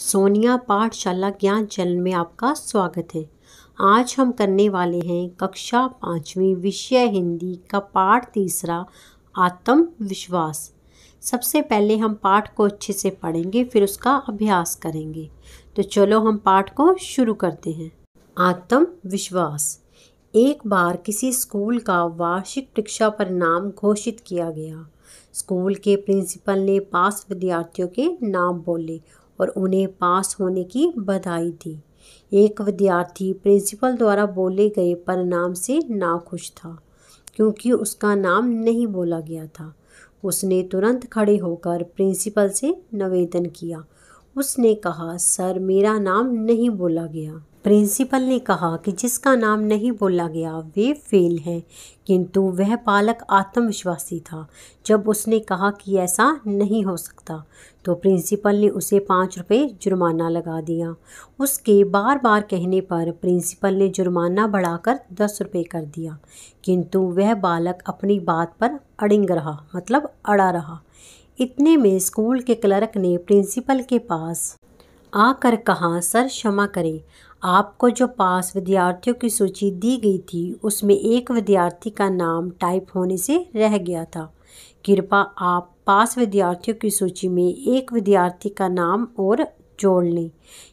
सोनिया पाठशाला ज्ञान चैनल में आपका स्वागत है आज हम करने वाले हैं कक्षा पाँचवीं विषय हिंदी का पाठ तीसरा आत्मविश्वास सबसे पहले हम पाठ को अच्छे से पढ़ेंगे फिर उसका अभ्यास करेंगे तो चलो हम पाठ को शुरू करते हैं आत्मविश्वास एक बार किसी स्कूल का वार्षिक परीक्षा परिणाम घोषित किया गया स्कूल के प्रिंसिपल ने पास विद्यार्थियों के नाम बोले और उन्हें पास होने की बधाई दी एक विद्यार्थी प्रिंसिपल द्वारा बोले गए परिणाम से नाखुश था क्योंकि उसका नाम नहीं बोला गया था उसने तुरंत खड़े होकर प्रिंसिपल से निवेदन किया उसने कहा सर मेरा नाम नहीं बोला गया प्रिंसिपल ने कहा कि जिसका नाम नहीं बोला गया वे फेल हैं किंतु वह बालक आत्मविश्वासी था जब उसने कहा कि ऐसा नहीं हो सकता तो प्रिंसिपल ने उसे पाँच रुपये जुर्माना लगा दिया उसके बार बार कहने पर प्रिंसिपल ने जुर्माना बढ़ाकर दस रुपये कर दिया किंतु वह बालक अपनी बात पर अड़िंग रहा मतलब अड़ा रहा इतने में स्कूल के क्लर्क ने प्रिंसिपल के पास आकर कहा सर क्षमा करें आपको जो पास विद्यार्थियों की सूची दी गई थी उसमें एक विद्यार्थी का नाम टाइप होने से रह गया था कृपा आप पास विद्यार्थियों की सूची में एक विद्यार्थी का नाम और जोड़ लें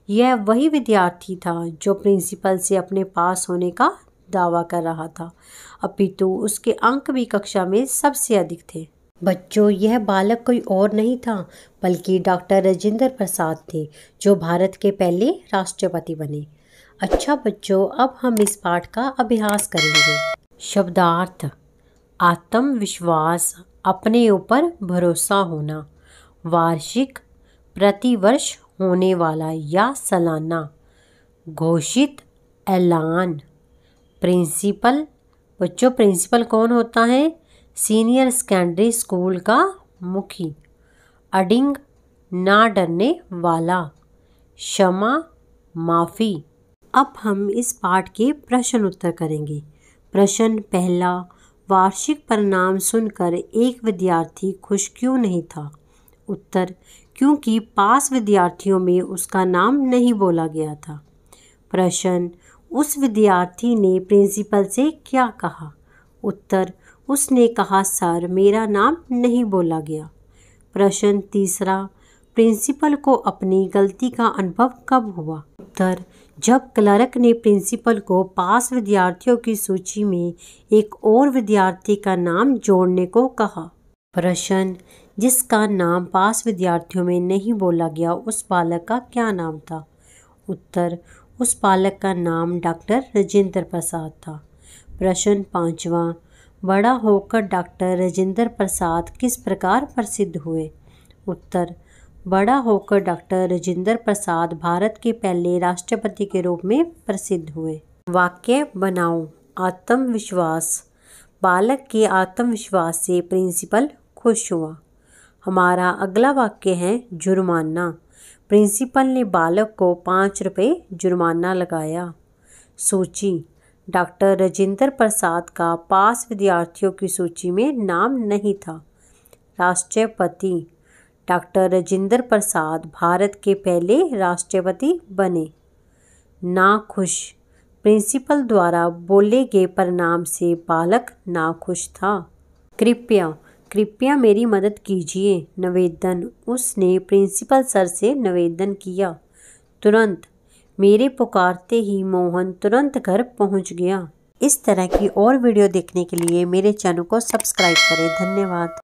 यह वही विद्यार्थी था जो प्रिंसिपल से अपने पास होने का दावा कर रहा था अपितु तो उसके अंक भी कक्षा में सबसे अधिक थे बच्चों यह बालक कोई और नहीं था बल्कि डॉक्टर राजेंद्र प्रसाद थे जो भारत के पहले राष्ट्रपति बने अच्छा बच्चों अब हम इस पाठ का अभ्यास करेंगे शब्दार्थ आत्मविश्वास अपने ऊपर भरोसा होना वार्षिक प्रतिवर्ष होने वाला या सालाना घोषित ऐलान प्रिंसिपल बच्चों प्रिंसिपल कौन होता है सीनियर सेकेंडरी स्कूल का मुखी अडिंग ना डरने वाला क्षमा माफ़ी अब हम इस पाठ के प्रश्न उत्तर करेंगे प्रश्न पहला वार्षिक परिणाम सुनकर एक विद्यार्थी खुश क्यों नहीं था उत्तर क्योंकि पास विद्यार्थियों में उसका नाम नहीं बोला गया था प्रश्न उस विद्यार्थी ने प्रिंसिपल से क्या कहा उत्तर उसने कहा सर मेरा नाम नहीं बोला गया प्रश्न तीसरा प्रिंसिपल को अपनी गलती का अनुभव कब हुआ उत्तर जब क्लर्क ने प्रिंसिपल को पास विद्यार्थियों की सूची में एक और विद्यार्थी का नाम जोड़ने को कहा प्रश्न जिसका नाम पास विद्यार्थियों में नहीं बोला गया उस बालक का क्या नाम था उत्तर उस बालक का नाम डॉक्टर राजेंद्र प्रसाद था प्रश्न पाँचवा बड़ा होकर डॉक्टर राजेंद्र प्रसाद किस प्रकार प्रसिद्ध हुए उत्तर बड़ा होकर डॉक्टर राजेंद्र प्रसाद भारत के पहले राष्ट्रपति के रूप में प्रसिद्ध हुए वाक्य बनाओ आत्मविश्वास बालक के आत्मविश्वास से प्रिंसिपल खुश हुआ हमारा अगला वाक्य है जुर्माना प्रिंसिपल ने बालक को पाँच रुपये जुर्माना लगाया सूची डॉक्टर राजेंद्र प्रसाद का पास विद्यार्थियों की सूची में नाम नहीं था राष्ट्रपति डॉक्टर राजेंद्र प्रसाद भारत के पहले राष्ट्रपति बने नाखुश प्रिंसिपल द्वारा बोले गए परिणाम से बालक नाखुश था कृपया कृपया मेरी मदद कीजिए निवेदन उसने प्रिंसिपल सर से निवेदन किया तुरंत मेरे पुकारते ही मोहन तुरंत घर पहुंच गया इस तरह की और वीडियो देखने के लिए मेरे चैनल को सब्सक्राइब करें धन्यवाद